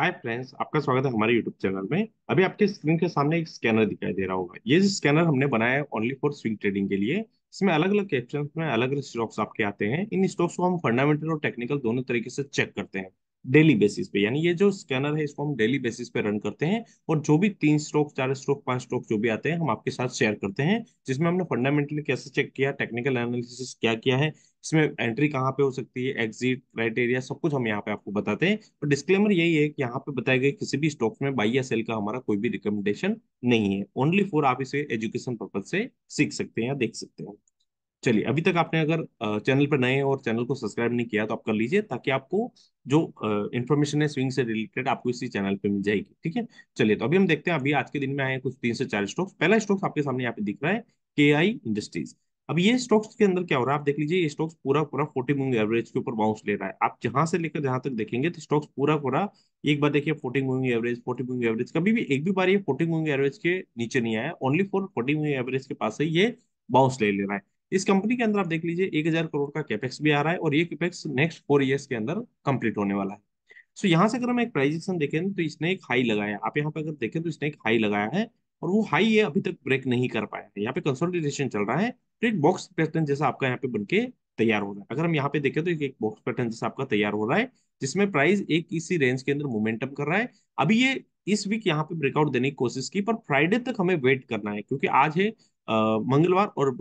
hi friends आपका स्वागत है हमारे यूट्यूब चैनल में अभी आपके स्क्रीन के सामने एक स्कैनर दिखाई दे रहा होगा ये जो स्कैनर हमने बनाया है ओनली फॉर स्विंग ट्रेडिंग के लिए इसमें अलग अलग कैप्शन में अलग अलग स्टॉक्स आपके आते हैं इन स्टॉक्स को हम फंडामेंटल और टेक्निकल दोनों तरीके से चेक करते हैं डेली बेसिस पे यानी ये जो स्कैनर है इसको हम डेली बेसिस पे रन करते हैं और जो भी तीन स्ट्रोक चार स्ट्रोक पांच स्ट्रोक जो भी आते हैं हम आपके साथ शेयर करते हैं जिसमें हमने फंडामेंटली कैसे चेक किया टेक्निकल एनालिसिस क्या किया है इसमें एंट्री कहाँ पे हो सकती है एग्जिट क्राइटेरिया सब कुछ हम यहाँ पे आपको बताते हैं पर डिस्क्लेमर यही है कि यहाँ पे बताए गए किसी भी स्टॉक में बाई या सेल का हमारा कोई भी रिकमेंडेशन नहीं है ओनली फॉर आप इसे एजुकेशन पर्पज से सीख सकते हैं या देख सकते हैं चलिए अभी तक आपने अगर चैनल पर नए और चैनल को सब्सक्राइब नहीं किया तो आप कर लीजिए ताकि आपको जो इन्फॉर्मेशन है स्विंग से रिलेटेड आपको इसी चैनल पे मिल जाएगी ठीक है चलिए तो अभी हम देखते हैं अभी आज के दिन में आए कुछ तीन से चार स्टॉक्स पहला स्टॉक्स आपके सामने यहाँ पे दिख रहा है के आई इंडस्ट्रीज अब ये स्टॉक्स के अंदर क्या हो रहा है आप देख लीजिए ये स्टॉक्स पूरा पूरा फोर्टी मूविंग एवरेज के ऊपर बाउंस ले रहा है आप जहां से लेकर जहां तक देखेंगे तो स्टॉक्स पूरा पूरा एक बार देखिए forty moving average forty moving average कभी भी एक भी बार ये फोर्टी मूविंग एवरेज के नीचे नहीं आया only for forty moving average के पास से ये बाउंस ले ले रहा है इस कंपनी के अंदर आप देख लीजिए एक हजार करोड़ का कैपेक्स भी आ रहा है और ये कैपेक्स नेक्स्ट फोर ईयर्स के अंदर कंप्लीट होने वाला है सो यहाँ से अगर हम एक प्राइजेशन देखें तो इसने एक हाई लगाया आप यहाँ पे अगर देखें तो इसने एक हाई लगाया है और वो हाई ये अभी तक ब्रेक नहीं कर पाया है यहाँ पे कंसोलिडेशन चल रहा है तो एक बॉक्स पैटर्न जैसा आपका यहाँ पे बनके तैयार हो रहा है अगर हम यहाँ पे देखें तो एक बॉक्स पैटर्न जैसा आपका तैयार हो रहा है जिसमें प्राइस एक इसी रेंज के अंदर मोमेंटम कर रहा है अभी ये इस वीक यहाँ पे ब्रेकआउट देने की कोशिश की पर फ्राइडे तक हमें वेट करना है क्योंकि आज है मंगलवार और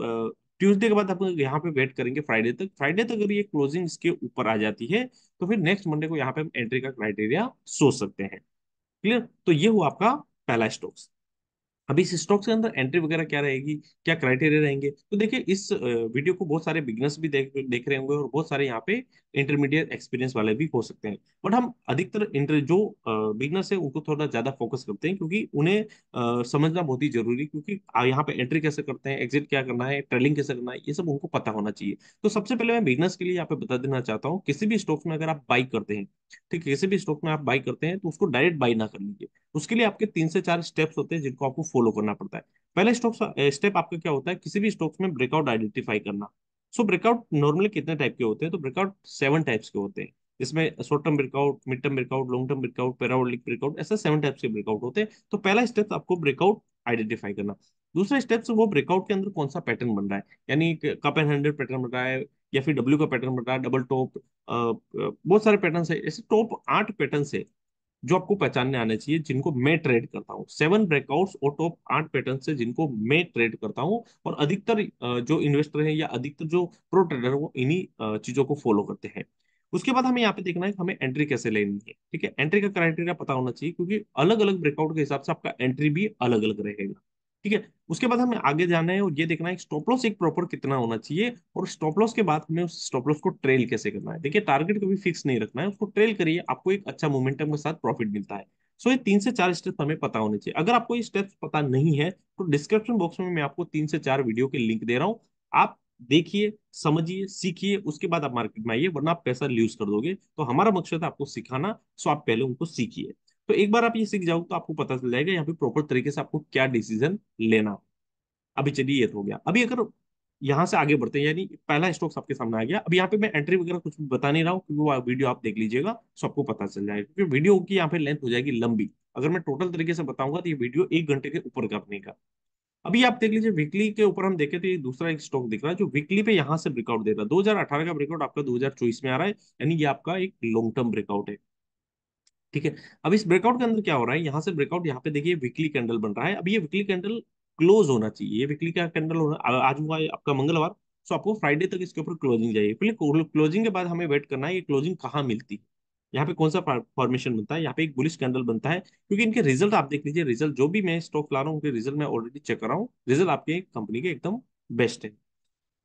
ट्यूसडे के बाद हम यहाँ पे वेट करेंगे फ्राइडे तक फ्राइडे तक अगर ये क्लोजिंग इसके ऊपर आ जाती है तो फिर नेक्स्ट मंडे को यहाँ पे हम एंट्री का क्राइटेरिया सोच सकते हैं क्लियर तो ये हुआ आपका पहला स्टॉक्स अभी इस स्टॉक के अंदर एंट्री वगैरह क्या रहेगी क्या क्राइटेरिया रहेंगे तो देखिए इस वीडियो को बहुत सारे बिगनर्स भी देख देख रहे होंगे और बहुत सारे यहाँ पे इंटरमीडिएट एक्सपीरियंस वाले भी हो सकते हैं बट हम अधिकतर इंटर जो बिगनर्स है उनको थोड़ा ज्यादा फोकस करते हैं क्योंकि उन्हें समझना बहुत ही जरूरी क्योंकि यहाँ पे एंट्री कैसे करते हैं एग्जिट क्या करना है ट्रेलिंग कैसे करना है ये सब उनको पता होना चाहिए तो सबसे पहले मैं बिगनर्स के लिए यहाँ पे बता देना चाहता हूँ किसी भी स्टॉक में अगर आप बाई करते हैं ठीक है किसी भी स्टॉक में आप बाई करते हैं तो उसको डायरेक्ट बाई ना कर लीजिए उसके लिए आपके तीन से चार स्टेप्स होते हैं जिनको आपको फॉलो करना पड़ता है पहला स्टॉक स्टेप आपका क्या होता है किसी भी स्टॉक्स में ब्रेकआउट आइडेंटिफाई करना सो ब्रेकआउट नॉर्मली कितने टाइप के होते हैं तो ब्रेकआउट सेवन टाइप्स के होते हैं जिसमें short term breakout mid term breakout long term breakout parabolic breakout ऐसा सेवन टाइप्स के ब्रेकआउट होते हैं तो पहला स्टेप आपको ब्रेकआउट आइडेंटिफाई करना दूसरा स्टेप वो ब्रेकआउट के अंदर कौन सा पैटर्न बन रहा है यानी कप एंड हंड्रेड पैटर्न बन रहा है या फिर डब्ल्यू का पैटर्न बन रहा है डबल टॉप बहुत सारे पैटर्न है ऐसे टॉप आठ पैटर्न है जो आपको पहचानने आने चाहिए जिनको मैं ट्रेड करता हूँ सेवन ब्रेकआउट्स और टॉप आठ पैटर्न से जिनको मैं ट्रेड करता हूँ और अधिकतर जो इन्वेस्टर है या अधिकतर जो प्रो ट्रेडर है वो इन्हीं चीजों को फॉलो करते हैं उसके बाद हमें यहाँ पे देखना है हमें एंट्री कैसे लेनी है ठीक है एंट्री का क्राइटेरिया पता होना चाहिए क्योंकि अलग अलग ब्रेकआउट के हिसाब से आपका एंट्री भी अलग अलग रहेगा ठीक है उसके बाद हमें आगे जाना है और ये देखना है स्टॉप लॉस एक प्रॉपर कितना होना चाहिए और स्टॉप लॉस के बाद हमें उस स्टॉप लॉस को ट्रेल कैसे करना है देखिए टारगेट को भी फिक्स नहीं रखना है उसको ट्रेल करिए आपको एक अच्छा मोमेंटम के साथ प्रॉफिट मिलता है सो ये तीन से चार स्टेप हमें पता होने चाहिए अगर आपको ये स्टेप पता नहीं है तो डिस्क्रिप्शन बॉक्स में मैं आपको तीन से चार वीडियो के लिंक दे रहा हूँ आप देखिए समझिए सीखिए उसके बाद आप मार्केट में आइए वरना आप पैसा लूज कर दोगे तो हमारा मकसद है आपको सिखाना सो आप पहले उनको सीखिए तो एक बार आप ये सीख जाओ तो आपको पता चल जाएगा यहाँ पे प्रॉपर तरीके से आपको क्या डिसीजन लेना अभी चलिए ये तो हो गया अभी अगर यहाँ से आगे बढ़ते हैं यानी पहला स्टॉक आपके सामने आ गया अब यहाँ पे मैं एंट्री वगैरह कुछ बता नहीं रहा हूँ क्योंकि वो वीडियो आप देख लीजिएगा सो तो आपको पता चल जाएगा क्योंकि वीडियो की यहाँ पे लेंथ हो जाएगी लंबी अगर मैं टोटल तरीके से बताऊंगा तो ये वीडियो एक घंटे के ऊपर का अभी आप देख लीजिए वीकली के ऊपर हम देखे तो ये दूसरा एक स्टॉक दिख रहा है जो वीकली पे यहाँ से ब्रेकआउट दे रहा है दो का ब्रेकआउट आपका दो में आ रहा है यानी ये आपका एक लॉन्ग टर्म ब्रेकआउट है ठीक है अब इस ब्रेकआउट के अंदर क्या हो रहा है यहाँ से ब्रेकआउट यहाँ पे देखिए वीकली कैंडल बन रहा है अब ये वीकली कैंडल क्लोज होना चाहिए ये वीकली का कैंडल होना आज हुआ है आपका मंगलवार सो आपको फ्राइडे तक इसके ऊपर क्लोजिंग जाइए पहले क्लोजिंग के बाद हमें वेट करना है ये क्लोजिंग कहाँ मिलती है यहाँ पे कौन सा फॉर्मेशन बनता है यहाँ पे एक बुलिस कैंडल बनता है क्योंकि इनके रिजल्ट आप देख लीजिए रिजल्ट जो भी मैं स्टॉक ला रहा हूँ उनके रिजल्ट मैं ऑलरेडी चेक कर रहा हूँ रिजल्ट आपके कंपनी के एकदम बेस्ट है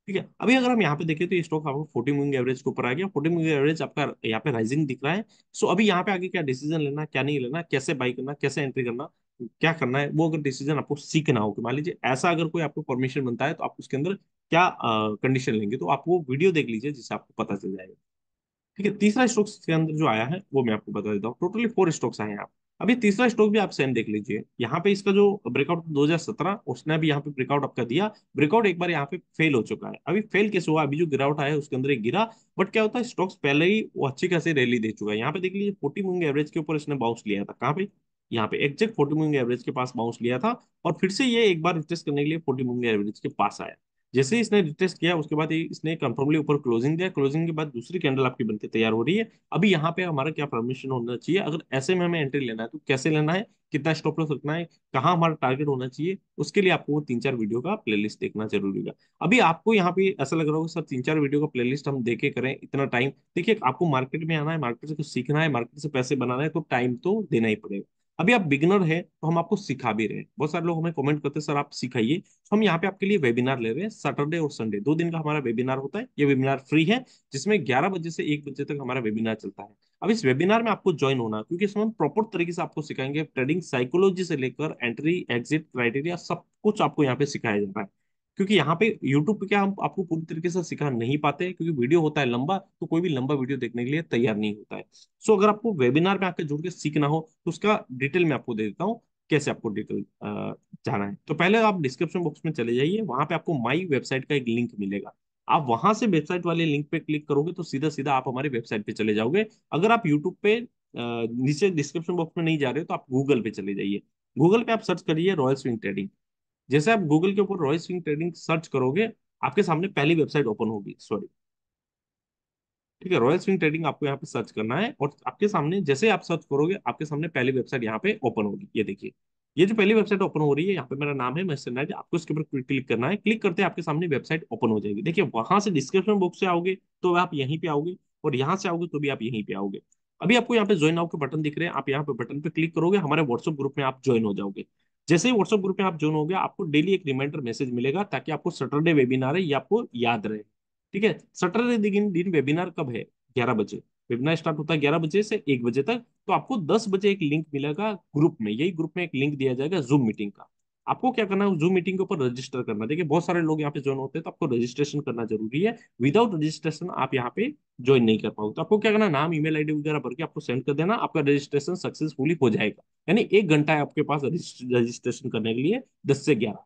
ठीक है अभी अगर हम यहाँ पे देखें तो ये स्टॉक आपको फोर्टी मूविंग एवरेज के ऊपर आ गया फोर्टी मूविंग एवरेज आपका यहाँ पे राइजिंग दिख रहा है सो अभी यहाँ पे आगे क्या डिसीजन लेना क्या नहीं लेना कैसे बाई करना कैसे एंट्री करना क्या करना है वो अगर डिसीजन आपको सीखना हो मान लीजिए ऐसा अगर कोई आपको परमिशन बनता है तो आप उसके अंदर क्या कंडीशन लेंगे तो आप वो वीडियो देख लीजिए जिससे आपको पता चल जाएगा ठीक है तीसरा स्टॉक्स के अंदर जो आया है वो मैं आपको बता देता हूँ टोटली फोर स्टॉक्स आए हैं आप अभी तीसरा स्टॉक भी आप सेम देख लीजिए यहाँ पे इसका जो ब्रेकआउट 2017 उसने भी यहाँ पे ब्रेकआउट आपका दिया ब्रेकआउट एक बार यहाँ पे फेल हो चुका है अभी फेल कैसे हुआ अभी जो गिरावट आया उसके अंदर गिरा बट क्या होता है स्टॉक्स पहले ही वो अच्छी खासी रैली दे चुका है यहाँ पे देख लीजिए फोर्टी मूविंग एवरेज के ऊपर इसने बाउंस लिया था कहाँ पे यहाँ पे एक्जेक्ट फोर्टी मूविंग एवरेज के पास बाउंस लिया था और फिर से ये एक बार रिटेस्ट करने के लिए फोर्टी मूविंग एवरेज के पास आया जैसे ही इसने रिटेस्ट किया उसके बाद इसने कंफर्मली ऊपर क्लोजिंग दिया क्लोजिंग के बाद दूसरी कैंडल आपकी बनकर तैयार हो रही है अभी यहाँ पे हमारा क्या परमिशन होना चाहिए अगर ऐसे में हमें एंट्री लेना है तो कैसे लेना है कितना स्टॉप लॉस रखना है कहाँ हमारा टारगेट होना चाहिए उसके लिए आपको तीन चार वीडियो का प्लेलिस्ट देखना जरूरी है अभी आपको यहाँ पे ऐसा लग रहा होगा सर तीन चार वीडियो का प्लेलिस्ट हम देखे करें इतना टाइम देखिए आपको मार्केट में आना है मार्केट से कुछ सीखना है मार्केट से पैसे बनाना है तो टाइम तो देना ही पड़ेगा अभी आप बिगनर है तो हम आपको सिखा भी रहे बहुत सारे लोग हमें कमेंट करते हैं सर आप सिखाइए तो हम यहाँ पे आपके लिए वेबिनार ले रहे हैं सैटरडे और संडे दो दिन का हमारा वेबिनार होता है ये वेबिनार फ्री है जिसमें ग्यारह बजे से एक बजे तक हमारा वेबिनार चलता है अब इस वेबिनार में आपको ज्वाइन होना क्योंकि इसमें हम प्रॉपर तरीके से आपको सिखाएंगे ट्रेडिंग साइकोलॉजी से लेकर एंट्री एग्जिट क्राइटेरिया सब कुछ आपको यहाँ पे सिखाया जा रहा है क्योंकि यहाँ पे यूट्यूब पे क्या हम आपको पूरी तरीके से सिखा नहीं पाते क्योंकि वीडियो होता है लंबा तो कोई भी लंबा वीडियो देखने के लिए तैयार नहीं होता है सो so, अगर आपको वेबिनार में आकर जुड़ के सीखना हो तो उसका डिटेल मैं आपको दे देता हूँ कैसे आपको डिटेल जाना है तो पहले आप डिस्क्रिप्शन बॉक्स में चले जाइए वहां पे आपको माई वेबसाइट का एक लिंक मिलेगा आप वहां से वेबसाइट वाले लिंक पे क्लिक करोगे तो सीधा सीधा आप हमारे वेबसाइट पे चले जाओगे अगर आप यूट्यूब पे नीचे डिस्क्रिप्शन बॉक्स में नहीं जा रहे हो तो आप गूगल पे चले जाइए गूगल पे आप सर्च करिए रॉयल स्विंग ट्रेडिंग जैसे आप गूगल के ऊपर रॉयल स्विंग ट्रेडिंग सर्च करोगे आपके सामने पहली वेबसाइट ओपन होगी सॉरी ठीक है रॉयल स्विंग ट्रेडिंग आपको यहाँ पे सर्च करना है और आपके सामने जैसे आप सर्च करोगे आपके सामने पहली वेबसाइट यहाँ पे ओपन होगी ये देखिए ये जो पहली वेबसाइट ओपन हो रही है यहाँ पे मेरा नाम है मैं आपको इसके ऊपर क्लिक करना है क्लिक करते हैं आपके सामने वेबसाइट ओपन हो जाएगी देखिए वहां से डिस्क्रिप्शन बॉक्स से आओगे तो आप यहीं पे आओगे और यहाँ से आओगे तो भी आप यहीं पे आओगे अभी आपको यहाँ पे ज्वाइन आओ के बटन दिख रहे हैं आप यहाँ पे बटन पे क्लिक करोगे हमारे व्हाट्सएप ग्रुप में आप ज्वाइन हो जाओगे जैसे ही व्हाट्सएप ग्रुप में आप ज्वाइन हो गया आपको डेली एक रिमाइंडर मैसेज मिलेगा ताकि आपको सैटरडे वेबिनार है ये आपको याद रहे ठीक है सैटरडे दिन दिन वेबिनार कब है ग्यारह बजे वेबिनार स्टार्ट होता है ग्यारह बजे से एक बजे तक तो आपको दस बजे एक लिंक मिलेगा ग्रुप में यही ग्रुप में एक लिंक दिया जाएगा जूम मीटिंग का आपको क्या करना है जूम मीटिंग के ऊपर रजिस्टर करना देखिए बहुत सारे लोग यहाँ पे ज्वाइन होते हैं तो आपको रजिस्ट्रेशन करना जरूरी है विदाउट रजिस्ट्रेशन आप यहाँ पे ज्वाइन नहीं कर पाओगे तो आपको क्या करना नाम ईमेल आईडी वगैरह भर के आपको सेंड कर देना आपका रजिस्ट्रेशन सक्सेसफुली हो जाएगा यानी एक घंटा है आपके पास रजिस्ट्रेशन करने के लिए दस से ग्यारह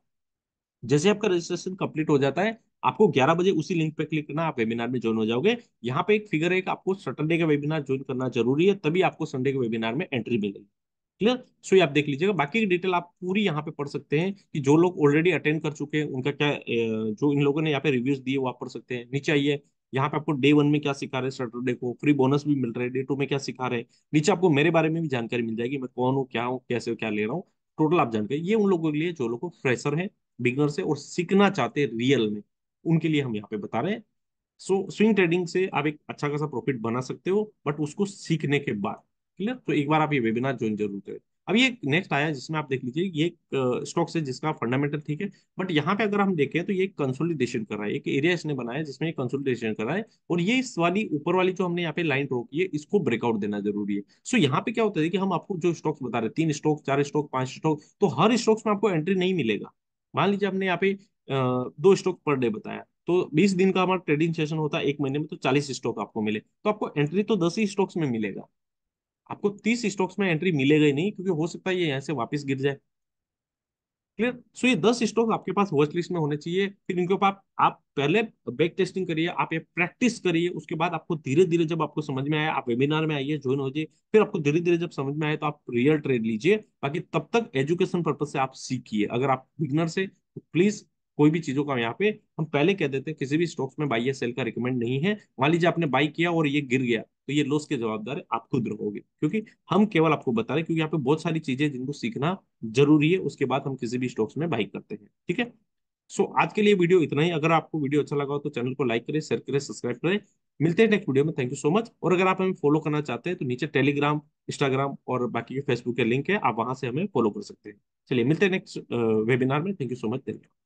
जैसे आपका रजिस्ट्रेशन कंप्लीट हो जाता है आपको 11 बजे उसी लिंक पे क्लिक करना आप वेबिनार में ज्वाइन हो जाओगे यहाँ पे एक फिगर है कि आपको सैटरडे का वेबिनार ज्वाइन करना जरूरी है तभी आपको संडे के वेबिनार में एंट्री मिलेगी क्लियर सो ये आप देख लीजिएगा बाकी की डिटेल आप पूरी यहाँ पे पढ़ सकते हैं कि जो लोग ऑलरेडी अटेंड कर चुके हैं उनका क्या जो इन लोगों ने यहाँ पे रिव्यूज दिए वो आप पढ़ सकते हैं नीचे आइए यहाँ पे आपको डे वन में क्या सिखा रहे हैं सैटरडे को फ्री बोनस भी मिल रहा है डे टू में क्या सिखा रहे हैं नीचे आपको मेरे बारे में भी जानकारी मिल जाएगी मैं कौन हूँ क्या हूँ कैसे क्या ले रहा हूँ टोटल आप जानकारी ये उन लोगों के लिए जो लोग फ्रेशर है बिगनर है और सीखना चाहते हैं रियल में उनके लिए हम यहाँ पे बता रहे हैं सो स्विंग ट्रेडिंग से आप एक अच्छा खासा प्रॉफिट बना सकते हो बट उसको सीखने के बाद क्लियर तो एक बार आप ये वेबिनार ज्वाइन जरूर करें अब ये नेक्स्ट आया जिसमें आप देख लीजिए ये स्टॉक्स है जिसका फंडामेंटल ठीक है बट यहाँ पे अगर हम देखें तो ये कंसोलिडेशन कर रहा है एक एरिया इसने बनाया है जिसमें कंसोलिडेशन कर रहा है और ये इस वाली ऊपर वाली जो हमने यहाँ पे लाइन ड्रॉ की है इसको ब्रेकआउट देना जरूरी है सो यहाँ पे क्या होता है कि हम आपको जो स्टॉक्स बता रहे तीन स्टॉक चार स्टॉक पांच स्टॉक तो हर स्टॉक्स में आपको एंट्री नहीं मिलेगा मान लीजिए हमने यहाँ पे दो स्टॉक पर डे बताया तो 20 दिन का हमारा ट्रेडिंग सेशन होता है एक महीने में तो 40 स्टॉक आपको मिले तो आपको एंट्री तो 10 ही स्टॉक्स में मिलेगा आपको तीस स्टॉक्स में एंट्री मिलेगा ही नहीं क्योंकि हो सकता है ये यहाँ से वापस गिर जाए क्लियर सो ये दस स्टॉक आपके पास वॉच लिस्ट में होने चाहिए फिर इनके ऊपर आप, आप पहले बैक टेस्टिंग करिए आप ये प्रैक्टिस करिए उसके बाद आपको धीरे धीरे जब आपको समझ में आया आप वेबिनार में आइए ज्वाइन हो जाइए फिर आपको धीरे धीरे जब समझ में आए तो आप रियल ट्रेड लीजिए बाकी तब तक एजुकेशन पर्पज से आप सीखिए अगर आप बिगनर से तो प्लीज कोई भी चीजों का यहाँ पे हम पहले कह देते हैं किसी भी स्टॉक्स में बाई या सेल का रिकमेंड नहीं है मान लीजिए आपने बाई किया और ये गिर गया तो ये लॉस के जवाबदार आप खुद रहोगे क्योंकि हम केवल आपको बता रहे हैं क्योंकि यहाँ पे बहुत सारी चीजें जिनको सीखना जरूरी है उसके बाद हम किसी भी स्टॉक्स में बाई करते हैं ठीक है सो आज के लिए वीडियो इतना ही अगर आपको वीडियो अच्छा लगा हो तो चैनल को लाइक करें शेयर करें सब्सक्राइब करें मिलते हैं नेक्स्ट वीडियो में थैंक यू सो मच और अगर आप हमें फॉलो करना चाहते हैं तो नीचे टेलीग्राम इंस्टाग्राम और बाकी के फेसबुक के लिंक है आप वहां से हमें फॉलो कर सकते हैं चलिए मिलते हैं नेक्स्ट वेबिनार में थैंक यू सो मच धन्यवाद